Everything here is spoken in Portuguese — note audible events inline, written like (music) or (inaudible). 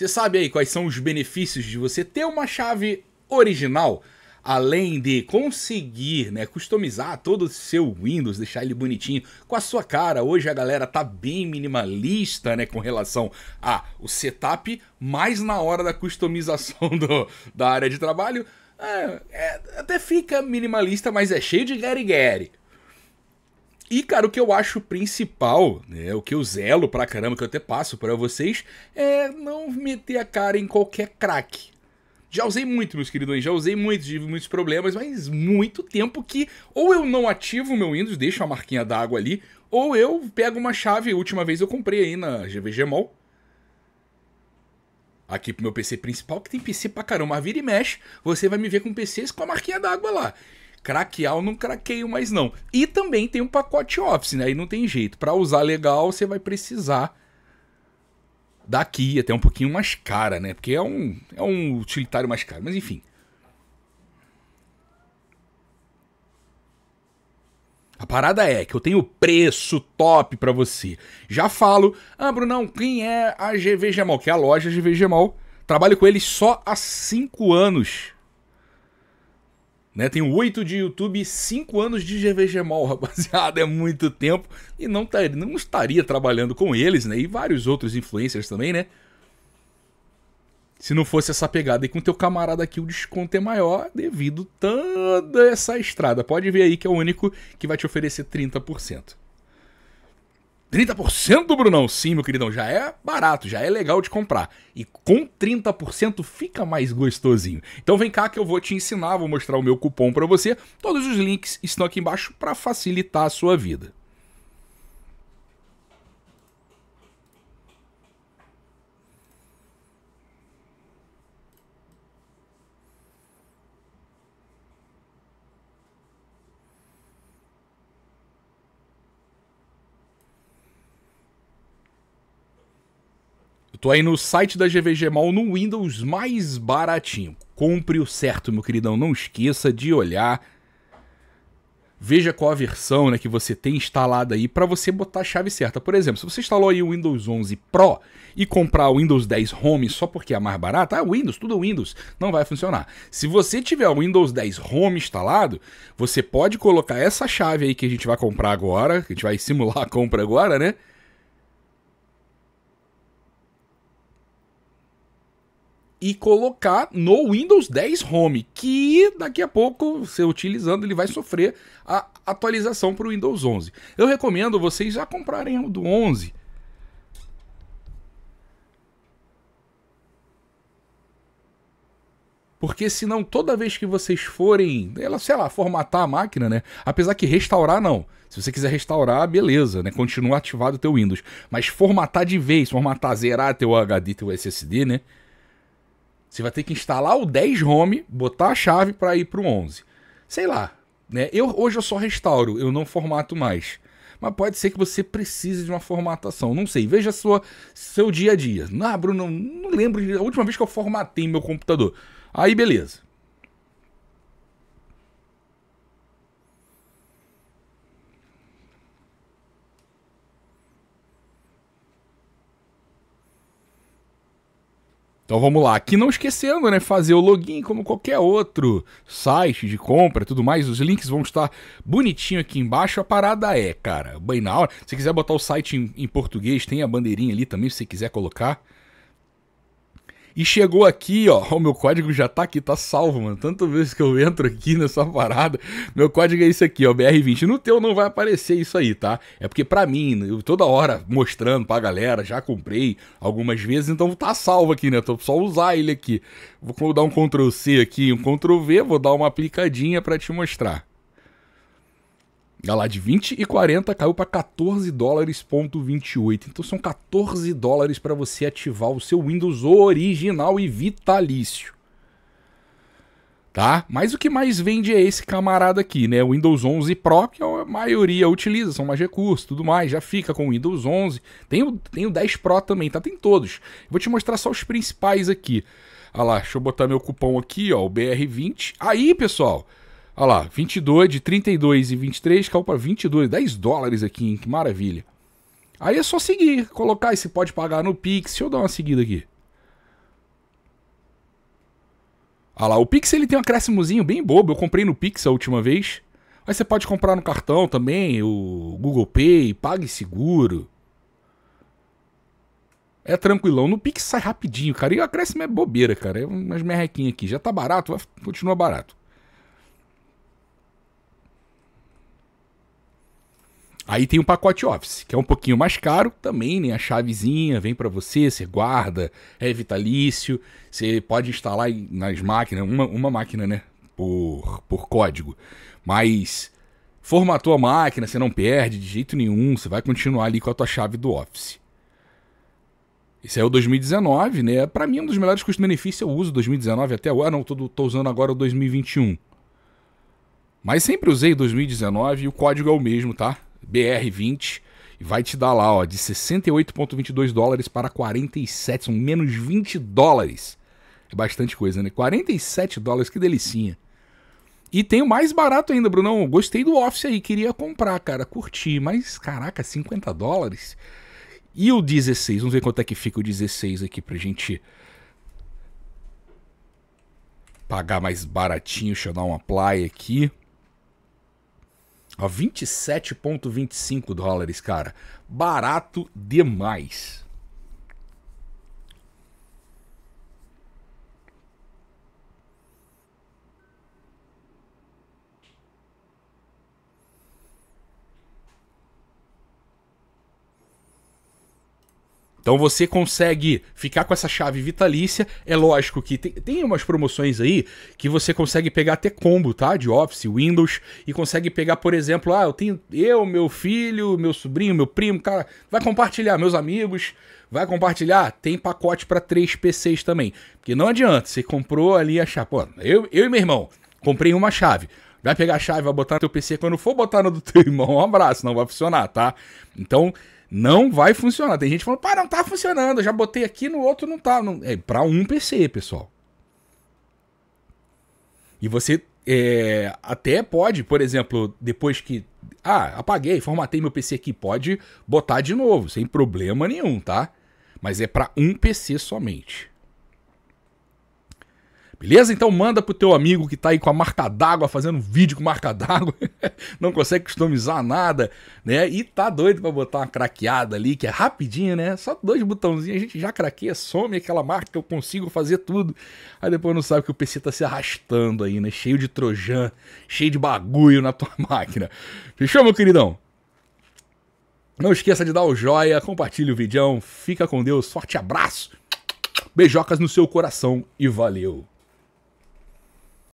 Você sabe aí quais são os benefícios de você ter uma chave original? Além de conseguir né, customizar todo o seu Windows, deixar ele bonitinho com a sua cara. Hoje a galera tá bem minimalista né, com relação a o setup, mas na hora da customização (laughs) do, da área de trabalho, é, é, até fica minimalista, mas é cheio de gary-gary. E, cara, o que eu acho principal, né, o que eu zelo pra caramba, que eu até passo para vocês, é não meter a cara em qualquer craque. Já usei muito, meus queridos, já usei muito, tive muitos problemas, mas muito tempo que ou eu não ativo o meu Windows, deixo a marquinha d'água ali, ou eu pego uma chave, a última vez eu comprei aí na GVG Mall. aqui pro meu PC principal, que tem PC pra caramba, vira e mexe, você vai me ver com PCs com a marquinha d'água lá. Craquear eu não craqueio mais não. E também tem um pacote Office, né? Aí não tem jeito. Para usar legal, você vai precisar daqui até um pouquinho mais cara, né? Porque é um, é um utilitário mais caro, mas enfim. A parada é que eu tenho preço top para você. Já falo, ah, Brunão, quem é a GV Gemal? Que é a loja GV Gemal. Trabalho com eles só há 5 anos. Né? Tenho 8 de YouTube e 5 anos de GVGMOL, (laughs) rapaziada, é muito tempo. E não, tá, não estaria trabalhando com eles, né? E vários outros influencers também, né? Se não fosse essa pegada. E com teu camarada aqui, o desconto é maior devido toda essa estrada. Pode ver aí que é o único que vai te oferecer 30%. 30%, Brunão? Sim, meu queridão, já é barato, já é legal de comprar. E com 30% fica mais gostosinho. Então vem cá que eu vou te ensinar, vou mostrar o meu cupom para você. Todos os links estão aqui embaixo para facilitar a sua vida. Tô aí no site da GVG Mall no Windows mais baratinho. Compre o certo, meu queridão. Não esqueça de olhar. Veja qual a versão né, que você tem instalada aí para você botar a chave certa. Por exemplo, se você instalou aí o Windows 11 Pro e comprar o Windows 10 Home só porque é mais barato, ah, Windows, tudo Windows, não vai funcionar. Se você tiver o Windows 10 Home instalado, você pode colocar essa chave aí que a gente vai comprar agora, que a gente vai simular a compra agora, né? e colocar no Windows 10 Home, que daqui a pouco, você utilizando, ele vai sofrer a atualização para o Windows 11. Eu recomendo vocês já comprarem o do 11. Porque senão toda vez que vocês forem, sei lá, formatar a máquina, né? Apesar que restaurar não. Se você quiser restaurar, beleza, né? Continua ativado o teu Windows, mas formatar de vez, formatar zerar teu HD, teu SSD, né? Você vai ter que instalar o 10 home, botar a chave para ir para o 11. Sei lá, né? Eu hoje eu só restauro, eu não formato mais. Mas pode ser que você precise de uma formatação, não sei. Veja sua seu dia a dia. Ah, Bruno, não lembro a última vez que eu formatei meu computador. Aí beleza. Então vamos lá, aqui não esquecendo, né, fazer o login como qualquer outro site de compra, tudo mais, os links vão estar bonitinho aqui embaixo. A parada é, cara, bem na hora. Se quiser botar o site em, em português, tem a bandeirinha ali também, se você quiser colocar. E chegou aqui, ó. (laughs) O meu código já tá aqui, tá salvo, mano. Tanto vezes que eu entro aqui nessa parada, meu código é isso aqui, ó. BR20. No teu não vai aparecer isso aí, tá? É porque pra mim, eu toda hora mostrando pra galera, já comprei algumas vezes, então tá salvo aqui, né? Tô só usar ele aqui. Vou dar um Ctrl C aqui, um Ctrl V, vou dar uma aplicadinha pra te mostrar lá, de 20 e 40 caiu para 14 dólares ponto 28. Então são 14 dólares para você ativar o seu Windows original e vitalício. Tá? Mas o que mais vende é esse camarada aqui, né? O Windows 11 Pro, é que a maioria utiliza, são mais recursos, tudo mais, já fica com o Windows 11. Tem o, tem o 10 Pro também, tá? Tem todos. Vou te mostrar só os principais aqui. Olha lá, deixa eu botar meu cupom aqui, ó, o BR20. Aí, pessoal, Olha lá, 22, de 32 e 23 caiu para 22, 10 dólares aqui, hein? Que maravilha. Aí é só seguir, colocar esse pode pagar no Pix. Deixa eu dar uma seguida aqui. Olha lá, o Pix ele tem um acréscimozinho bem bobo. Eu comprei no Pix a última vez. Mas você pode comprar no cartão também, o Google Pay, PagSeguro. É tranquilão. No Pix sai rapidinho, cara. E o acréscimo é bobeira, cara. É umas merrequinhas aqui. Já tá barato, vai, continua barato. Aí tem o pacote Office, que é um pouquinho mais caro, também, né? A chavezinha vem para você, você guarda, é vitalício, você pode instalar nas máquinas, uma, uma máquina, né? Por, por código. Mas formatou a máquina, você não perde de jeito nenhum, você vai continuar ali com a tua chave do Office. Esse é o 2019, né? Para mim, é um dos melhores custo-benefício eu uso 2019 até agora. não, tô, tô usando agora o 2021. Mas sempre usei 2019 e o código é o mesmo, tá? BR20 e vai te dar lá, ó, de 68,22 dólares para 47, são menos 20 dólares. É bastante coisa, né? 47 dólares, que delicinha. E tem o mais barato ainda, Brunão. Gostei do Office aí, queria comprar, cara, curti, mas caraca, 50 dólares? E o 16? Vamos ver quanto é que fica o 16 aqui pra gente pagar mais baratinho. Deixa eu dar uma play aqui. 27,25 dólares, cara. Barato demais. Então você consegue ficar com essa chave vitalícia. É lógico que tem, tem umas promoções aí que você consegue pegar até combo, tá? De Office, Windows, e consegue pegar, por exemplo, ah, eu tenho eu, meu filho, meu sobrinho, meu primo, cara, vai compartilhar, meus amigos. Vai compartilhar? Tem pacote para três PCs também. Porque não adianta, você comprou ali a chave. Pô, eu, eu e meu irmão, comprei uma chave. Vai pegar a chave, vai botar no teu PC. Quando for botar no do teu (laughs) irmão, um abraço, não vai funcionar, tá? Então, não vai funcionar. Tem gente falando, pá, não tá funcionando. Eu já botei aqui, no outro não tá. Não... É pra um PC, pessoal. E você é, até pode, por exemplo, depois que. Ah, apaguei, formatei meu PC aqui. Pode botar de novo, sem problema nenhum, tá? Mas é para um PC somente. Beleza? Então manda pro teu amigo que tá aí com a marca d'água, fazendo um vídeo com marca d'água, (laughs) não consegue customizar nada, né? E tá doido para botar uma craqueada ali, que é rapidinho, né? Só dois botãozinhos, a gente já craqueia, some aquela marca, eu consigo fazer tudo. Aí depois não sabe que o PC tá se arrastando aí, né? Cheio de trojan, cheio de bagulho na tua (laughs) máquina. Fechou, meu queridão? Não esqueça de dar o joia, compartilha o vídeo, fica com Deus, forte abraço, beijocas no seu coração e valeu!